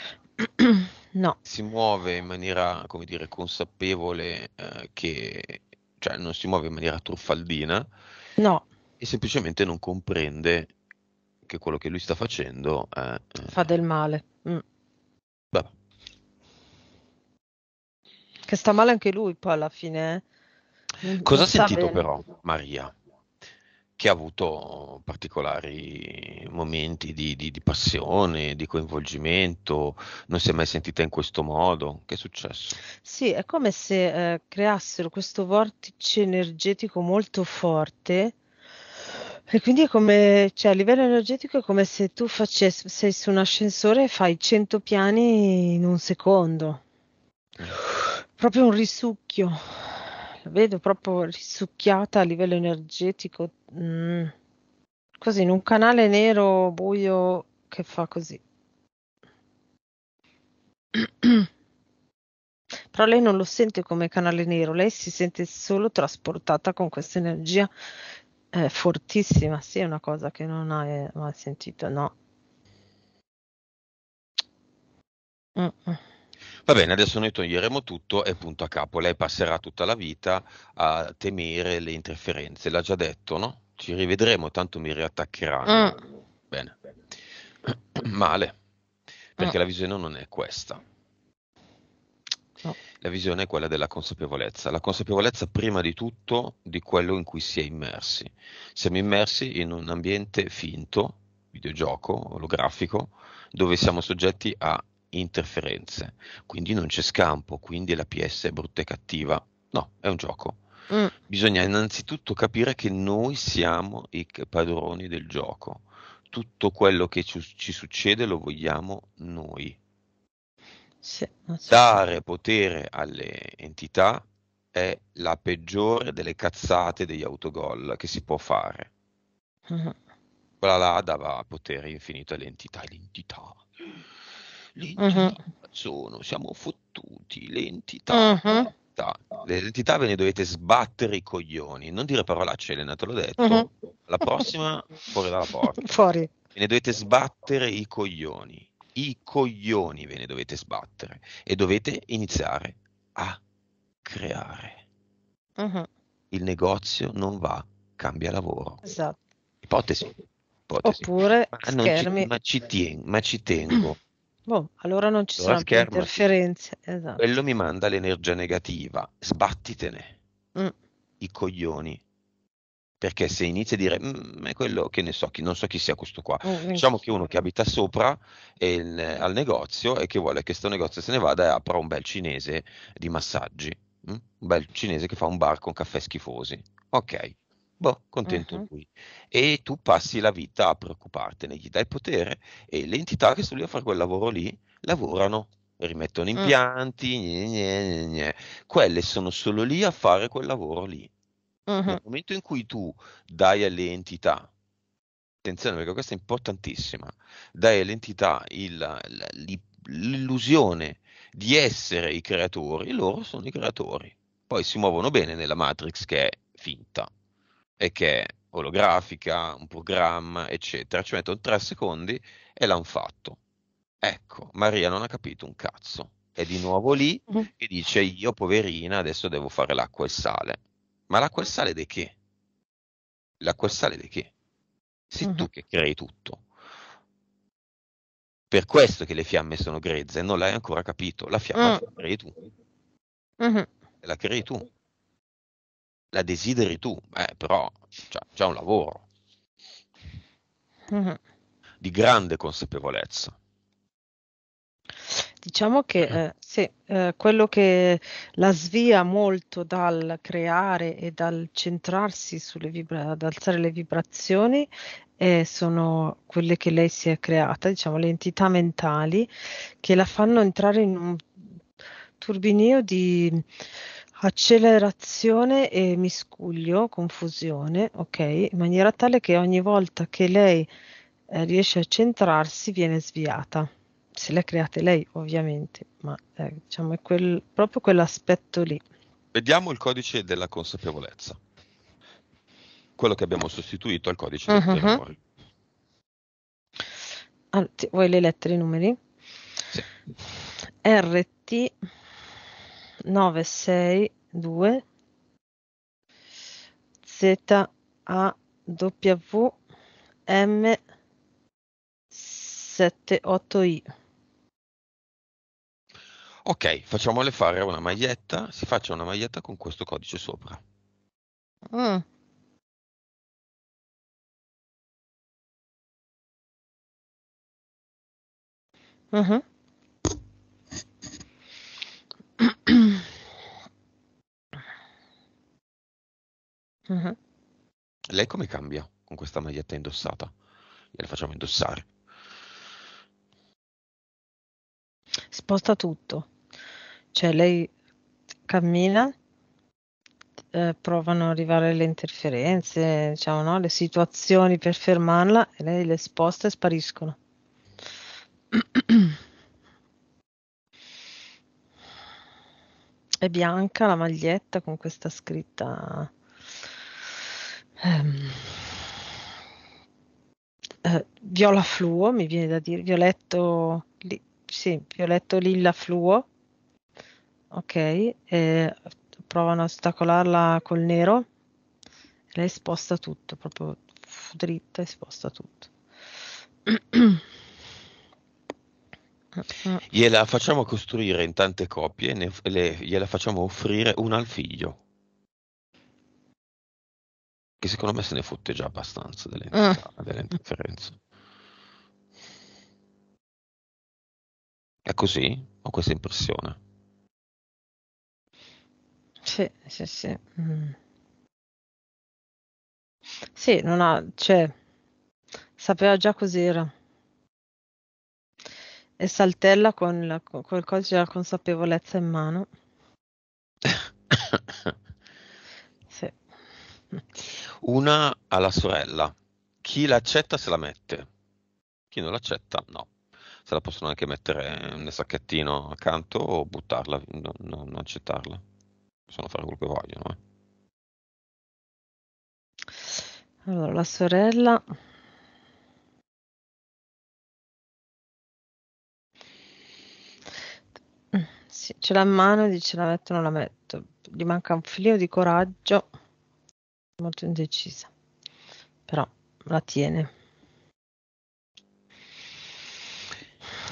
no. Si muove in maniera, come dire, consapevole eh, che cioè non si muove in maniera truffaldina. No. E semplicemente non comprende che quello che lui sta facendo è, eh, fa del male. Mm. Che sta male anche lui poi alla fine. Eh. Cosa ha sentito bene. però Maria? che ha avuto particolari momenti di, di, di, passione, di coinvolgimento, non si è mai sentita in questo modo, che è successo? Sì, è come se eh, creassero questo vortice energetico molto forte e quindi è come, cioè a livello energetico è come se tu facessi, sei su un ascensore e fai 100 piani in un secondo, mm. proprio un risucchio vedo proprio risucchiata a livello energetico, mm, così in un canale nero buio che fa così. Però lei non lo sente come canale nero, lei si sente solo trasportata con questa energia eh, fortissima. Sì, è una cosa che non hai eh, mai sentito, no. Mm-mm. Va bene, adesso noi toglieremo tutto e punto a capo. Lei passerà tutta la vita a temere le interferenze, l'ha già detto, no? Ci rivedremo, tanto mi riattaccheranno. Mm. Bene. Male, perché mm. la visione non è questa. No. La visione è quella della consapevolezza, la consapevolezza prima di tutto di quello in cui si è immersi. Siamo immersi in un ambiente finto, videogioco, olografico, dove siamo soggetti a interferenze, quindi non c'è scampo, quindi la PS è brutta e cattiva. No, è un gioco. Mm. Bisogna innanzitutto capire che noi siamo i padroni del gioco. Tutto quello che ci, ci succede lo vogliamo noi. Sì, Dare potere alle entità è la peggiore delle cazzate degli autogol che si può fare. Mm-hmm. Quella là dava potere infinito alle entità. L'entità lenti mm-hmm. uh-huh. sono, siamo fottuti, l'entità. Uh-huh. Mm-hmm. L'entità ve ne dovete sbattere i coglioni, non dire parolacce, Elena, te l'ho detto. Uh-huh. La prossima fuori dalla porta. Fuori. Ve ne dovete sbattere i coglioni. I coglioni ve ne dovete sbattere e dovete iniziare a creare. Uh-huh. Il negozio non va, cambia lavoro. Esatto. Ipotesi. Ipotesi. Oppure ma, ci, ma, ci ten- ma ci tengo. Boh, allora non ci sono interferenze. Esatto. Quello mi manda l'energia negativa, sbattitene mm. i coglioni. Perché se inizia a dire, mm, è quello che ne so, chi, non so chi sia questo qua, mm, diciamo che uno che abita sopra il, al negozio e che vuole che questo negozio se ne vada e apra un bel cinese di massaggi, mm? un bel cinese che fa un bar con caffè schifosi. Ok, Boh, contento uh-huh. lui. E tu passi la vita a preoccupartene, gli dai potere e le entità che sono lì a fare quel lavoro lì lavorano, rimettono impianti, mm. gne, gne, gne, quelle sono solo lì a fare quel lavoro lì. Uh-huh. Nel momento in cui tu dai alle entità, attenzione perché questa è importantissima, dai alle entità il, l'illusione di essere i creatori, loro sono i creatori. Poi si muovono bene nella Matrix che è finta e che è olografica, un programma, eccetera. Ci mettono tre secondi e l'hanno fatto. Ecco, Maria non ha capito un cazzo. È di nuovo lì mm. e dice io poverina adesso devo fare l'acqua e il sale. Ma l'acqua e il sale di che? L'acqua e il sale di che? Sei uh-huh. tu che crei tutto. Per questo che le fiamme sono grezze, non l'hai ancora capito. La fiamma uh-huh. la crei tu. Uh-huh. La crei tu la desideri tu, eh, però cioè, c'è un lavoro mm-hmm. di grande consapevolezza. Diciamo che eh, eh sì, eh, quello che la svia molto dal creare e dal centrarsi sulle vibrazioni, ad alzare le vibrazioni eh, sono quelle che lei si è creata, diciamo le entità mentali che la fanno entrare in un turbinio di accelerazione e miscuglio, confusione, ok, in maniera tale che ogni volta che lei eh, riesce a centrarsi viene sviata. Se le create lei, ovviamente, ma eh, diciamo è quel, proprio quell'aspetto lì. Vediamo il codice della consapevolezza, quello che abbiamo sostituito al codice uh-huh. del memoria. Mm-hmm. Allora, ah, vuoi le lettere e i numeri? Sì. RT 962 Z A W M 78i. Ok, facciamole fare una maglietta, si faccia una maglietta con questo codice sopra. Mm. Uh-huh. Lei come cambia con questa maglietta indossata? Gliela facciamo indossare. Sposta tutto. Cioè lei cammina, eh, provano ad arrivare le interferenze, diciamo, no? le situazioni per fermarla e lei le sposta e spariscono. È bianca la maglietta con questa scritta. Ehm, eh, viola fluo, mi viene da dire, violetto, li, sì, violetto lilla fluo, ok, eh, provano a ostacolarla col nero, lei sposta tutto, proprio dritta e sposta tutto. Mm, mm. Gliela facciamo costruire in tante coppie e gliela facciamo offrire una al figlio. Che secondo me se ne fotte già abbastanza delle, ah. delle interferenze. È così? Ho questa impressione. Sì, sì, sì. Mm. Sì, non ha, cioè, sapeva già cos'era e saltella con, la, con codice della consapevolezza in mano. sì. Una alla sorella. Chi l'accetta se la mette, chi non l'accetta no. Se la possono anche mettere nel sacchettino accanto o buttarla, no, no, non accettarla. Possono fare quello che vogliono. Eh. Allora, la sorella Sì, ce l'ha in mano, dice la metto, non la metto. Gli manca un filo di coraggio, molto indecisa, però la tiene.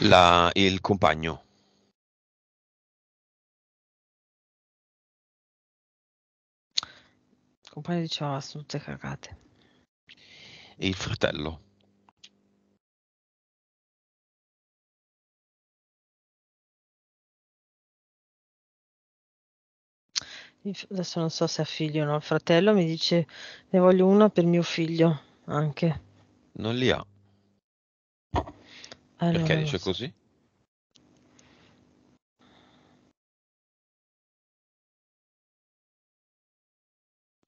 La, il compagno. Il compagno diceva sono tutte cagate. E il fratello. Adesso non so se ha figlio o no. Il fratello mi dice: Ne voglio una per mio figlio anche. Non li ha. Allora, ah, Perché dice so. così?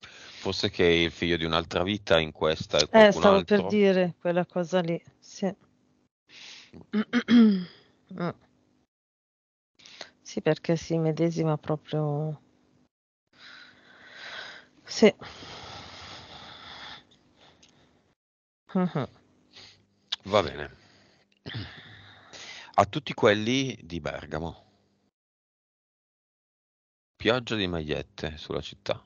Forse che è il figlio di un'altra vita in questa e eh, qualcun Eh, stavo altro. per dire quella cosa lì. Sì. Mm. Ah. Sì, perché si medesima proprio sì. Mm-hmm. Va bene. A tutti quelli di Bergamo. Pioggia di magliette sulla città.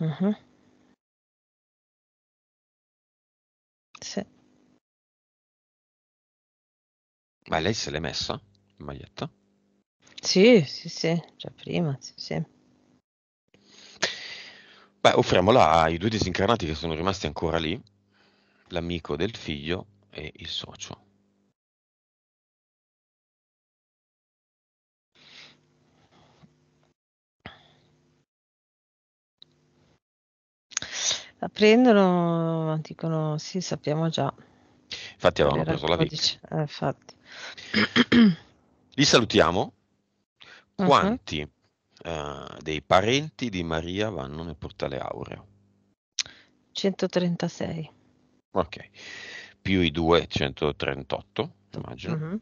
Mh-mh. Sì. Ma lei se l'è messa il maglietto? Sì, sì, sì, già prima, sì, sì. Beh, offriamola ai due disincarnati che sono rimasti ancora lì, l'amico del figlio e il socio. La prendono, dicono sì, sappiamo già. Infatti avevano preso la VIC. Eh, infatti. Li salutiamo. Mhm. Quanti uh-huh. uh, dei parenti di Maria vanno nel portale aureo? 136. Ok, più i due 138, immagino. Uh-huh.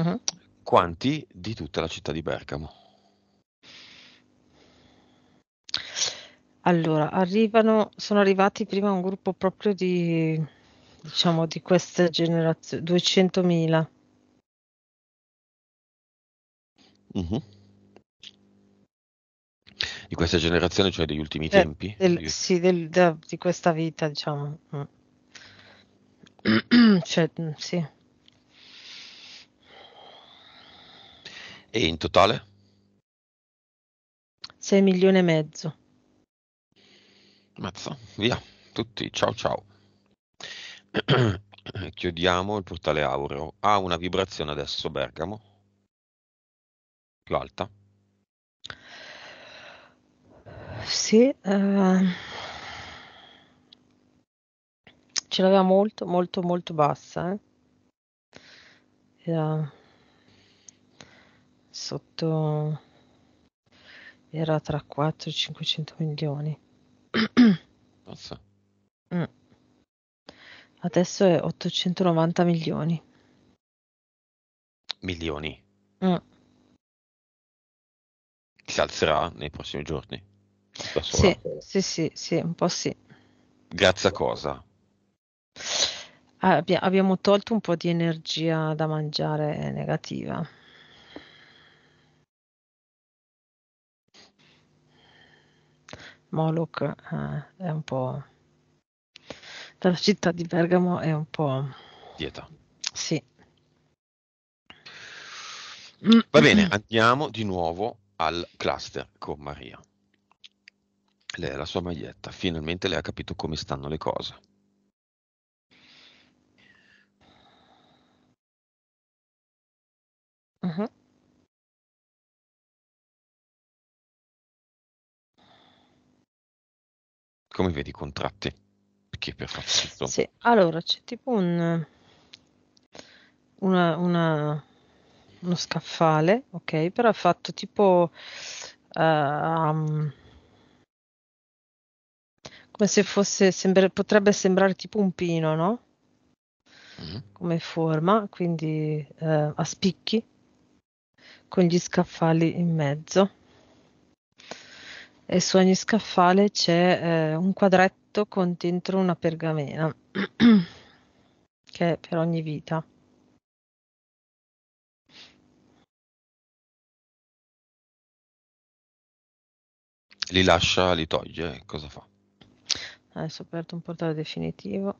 Uh-huh. Quanti di tutta la città di Bergamo? Allora, arrivano sono arrivati prima un gruppo proprio di diciamo di questa generazione, 200.000. Mh-mh. Di questa generazione, cioè degli ultimi Eh, tempi? del Di sì, del da di questa vita diciamo, mh. Mm. Cioè, mm, sì. E in totale? 6 milioni e mezzo. Mazza, via, tutti, ciao ciao. Chiudiamo il portale aureo. Ha una vibrazione adesso Bergamo, più alta. Sì, eh, ce l'aveva molto, molto, molto bassa. Eh. Era sotto, era tra 4 e 500 milioni. Mazza. Mm. Adesso è 890 milioni. Milioni. Mm. Si alzerà nei prossimi giorni. Da sola. Sì, sì, sì, sì, un po' sì. Grazie a cosa? Abbi- abbiamo tolto un po' di energia da mangiare negativa. Moloch eh, è un po'... dalla città di Bergamo è un po'... Dieta. Sì. Va bene, andiamo di nuovo al cluster con Maria. Lei ha la sua maglietta, finalmente lei ha capito come stanno le cose. Uh-huh. Come vedi i contratti? Perché per far questo? Sì, allora c'è tipo un una, una, uno scaffale, ok, però è fatto tipo uh, um, come se fosse sembra, potrebbe sembrare tipo un pino, no? Mm-hmm. Come forma, quindi uh, a spicchi con gli scaffali in mezzo e su ogni scaffale c'è eh, un quadretto con dentro una pergamena che è per ogni vita. Li lascia, li toglie, cosa fa? Adesso ho aperto un portale definitivo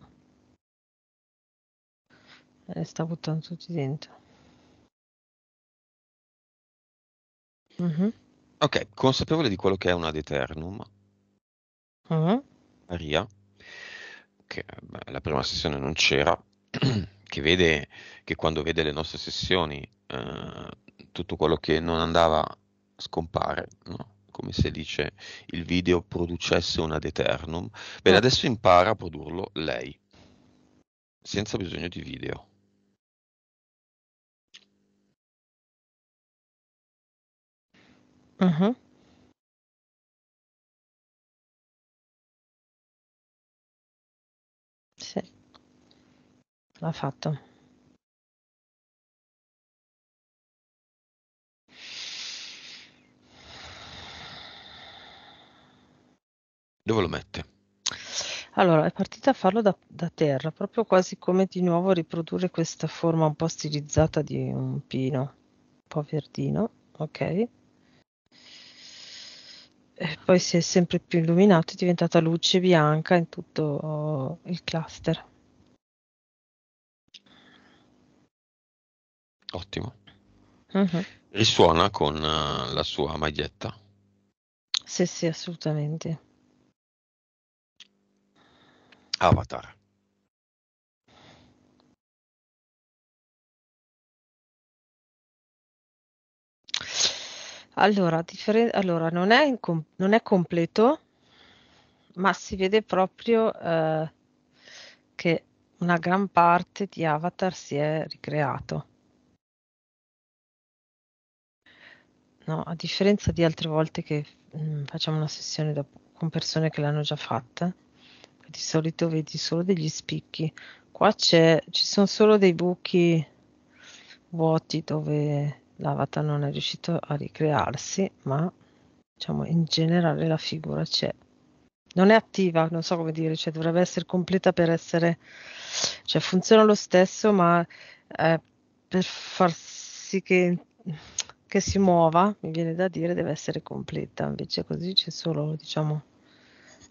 e sta buttando tutti dentro. Mm-hmm. Ok, consapevole di quello che è una Deternum, uh-huh. Mm-hmm. Maria, che beh, la prima sessione non c'era, che vede che quando vede le nostre sessioni eh, tutto quello che non andava scompare, no? come se dice il video producesse un ad eternum, Bene, uh-huh. adesso impara a produrlo lei, senza bisogno di video. Mh-mh. Sì. L'ha fatto. Dove lo mette? Allora, è partita a farlo da da terra, proprio quasi come di nuovo riprodurre questa forma un po' stilizzata di un pino, un po' verdino, ok? poi si è sempre più illuminato, è diventata luce bianca in tutto il cluster. Ottimo. Uh-huh. Mm-hmm. Risuona con eh, la sua maglietta. Sì, sì, assolutamente. Avatar. Allora, differen allora non è incom non è completo ma si vede proprio, ehm, che una gran parte di Avatar si è ricreato. No, a differenza di altre volte che, mhmm, facciamo una sessione da con persone che l'hanno già fatta, di solito vedi solo degli spicchi. Qua c'è ci sono solo dei buchi vuoti dove l'avatar non è riuscito a ricrearsi, ma diciamo in generale la figura c'è. Non è attiva, non so come dire, cioè dovrebbe essere completa per essere, cioè funziona lo stesso, ma eh, per far sì che, che si muova, mi viene da dire, deve essere completa, invece così c'è solo, diciamo,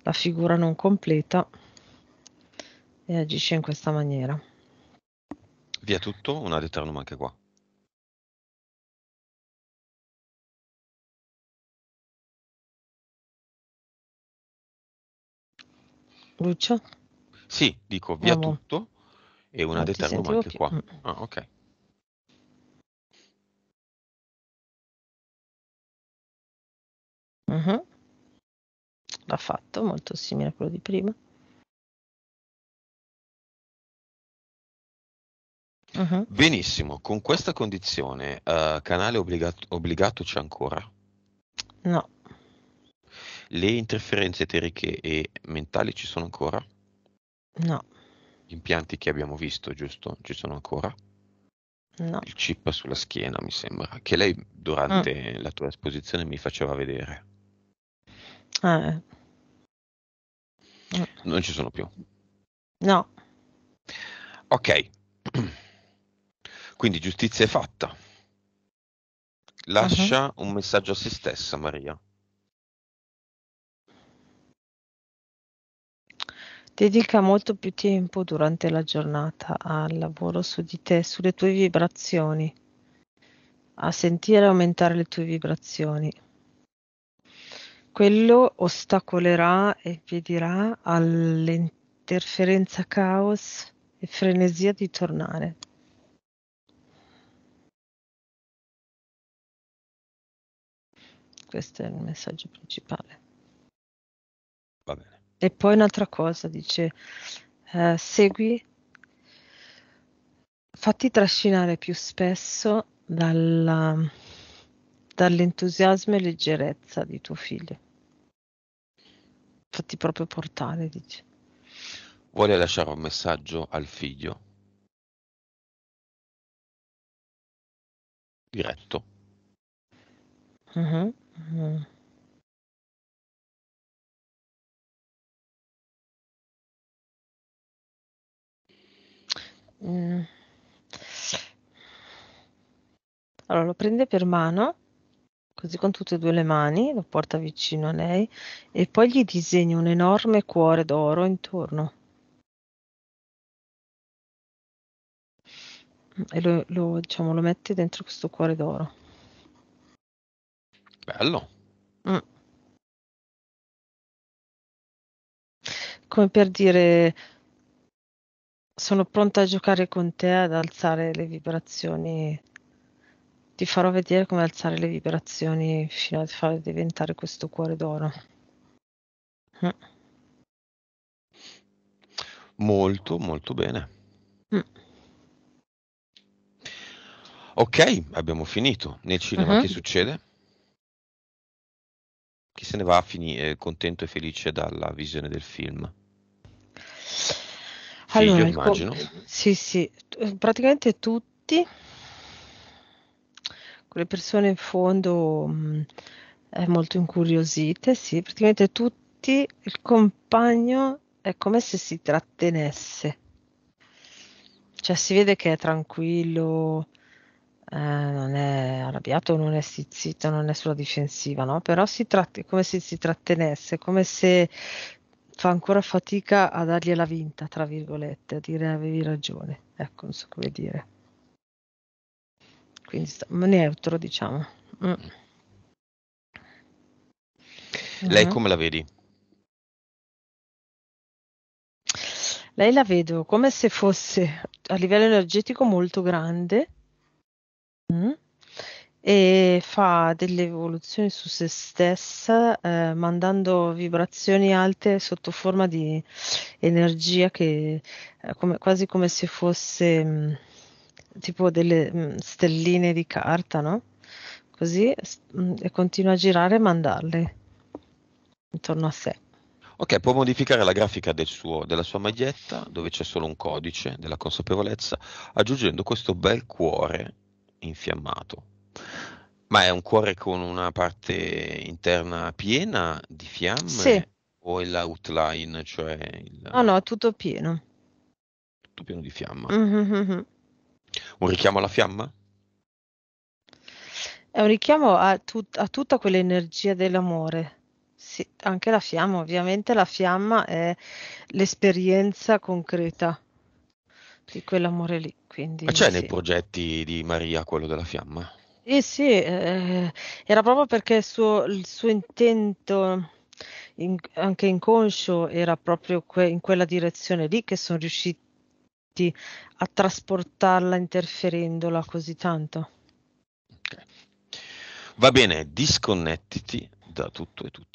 la figura non completa e agisce in questa maniera. Via tutto? una ad anche qua. Lucio? Sì, dico via Andiamo. tutto e una non ah, determina anche più. qua. Ah, ok. Mm-hmm. L'ha fatto, molto simile a quello di prima. Mm-hmm. Benissimo, con questa condizione, uh, canale obbligato, obbligato c'è ancora? No. Le interferenze eteriche e mentali ci sono ancora? No. Gli impianti che abbiamo visto, giusto? Ci sono ancora? No. Il chip sulla schiena, mi sembra, che lei durante mm. la tua esposizione mi faceva vedere. Ah, eh. Non ci sono più. No. Ok. Quindi giustizia è fatta. Lascia uh-huh. un messaggio a se stessa, Maria. Dedica molto più tempo durante la giornata al lavoro su di te, sulle tue vibrazioni, a sentire aumentare le tue vibrazioni. Quello ostacolerà e impedirà all'interferenza caos e frenesia di tornare. Questo è il messaggio principale. Va bene. E poi un'altra cosa, dice, eh, segui, fatti trascinare più spesso dalla, dall'entusiasmo e leggerezza di tuo figlio. Fatti proprio portare, dice. Vuole lasciare un messaggio al figlio? Diretto. Uh-huh, uh-huh. Mh. Mm. Allora, lo prende per mano, così con tutte e due le mani, lo porta vicino a lei e poi gli disegna un enorme cuore d'oro intorno. e lo lo diciamo, lo mette dentro questo cuore d'oro. Bello. Mh. Mm. Come per dire sono pronta a giocare con te ad alzare le vibrazioni. Ti farò vedere come alzare le vibrazioni fino a far diventare questo cuore d'oro. Mm. Molto, molto bene. Mm. Ok, abbiamo finito. Nel cinema uh-huh. che succede? Chi se ne va a finire eh, contento e felice dalla visione del film? Allora, sì, immagino. Com- sì, sì, T- praticamente tutti, quelle persone in fondo mh, mm, molto incuriosite, sì, praticamente tutti, il compagno è come se si trattenesse, cioè si vede che è tranquillo, eh, non è arrabbiato, non è stizzito, non è sulla difensiva, no? Però si tratta come se si trattenesse, come se fa ancora fatica a dargliela vinta, tra virgolette, a dire avevi ragione. Ecco, non so come dire. Quindi sta, neutro, diciamo. Mm. Lei mm-hmm. come la vedi? Lei la vedo come se fosse a livello energetico molto grande. Mm? e fa delle evoluzioni su se stessa eh, mandando vibrazioni alte sotto forma di energia che eh, come, quasi come se fosse mh, mm, tipo delle mh, mm, stelline di carta, no? Così mh, mm, e continua a girare e mandarle intorno a sé. Ok, può modificare la grafica del suo, della sua maglietta, dove c'è solo un codice della consapevolezza, aggiungendo questo bel cuore infiammato ma è un cuore con una parte interna piena di fiamme sì. o è l'outline, cioè il... No, no, tutto pieno. Tutto pieno di fiamma. Mm-hmm, mm-hmm. Un richiamo alla fiamma? È un richiamo a, tut- a tutta quell'energia dell'amore. Sì, anche la fiamma, ovviamente la fiamma è l'esperienza concreta di quell'amore lì. Quindi, Ma c'è sì. nei progetti di Maria quello della fiamma? Sì, eh sì, eh, era proprio perché il suo, il suo intento in- anche inconscio era proprio que- in quella direzione lì che sono riusciti a trasportarla interferendola così tanto. Okay. Va bene, disconnettiti da tutto e tutti.